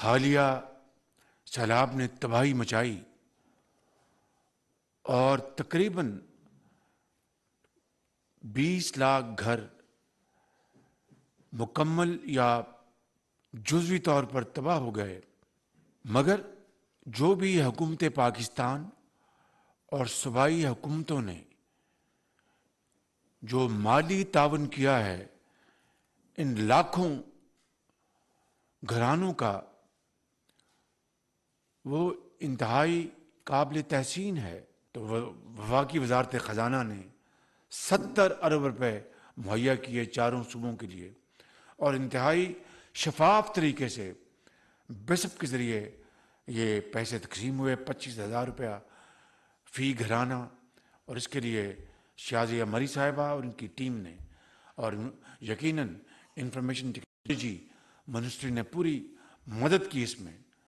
हालिया सैलाब ने तबाही मचाई और तकरीबन 20 लाख घर मुकम्मल या जुजवी तौर पर तबाह हो गए मगर जो भी हुकूमत पाकिस्तान और सूबाई हुकूमतों ने जो माली तावन किया है इन लाखों घरानों का वो इंतहाई काबिल तहसीन है तो वबा की वजारत ख़जाना ने सत्तर अरब रुपये मुहैया किए चारों सूबों के लिए और इंतहाई शफाफ तरीके से बिसप के ज़रिए ये पैसे तकसीम हुए पच्चीस हज़ार रुपया फ़ी घराना और इसके लिए शाजिया मरी साहिबा और उनकी टीम ने और यकीनन इंफॉर्मेशन टेक्नोलॉजी मिनिस्ट्री ने पूरी मदद की इसमें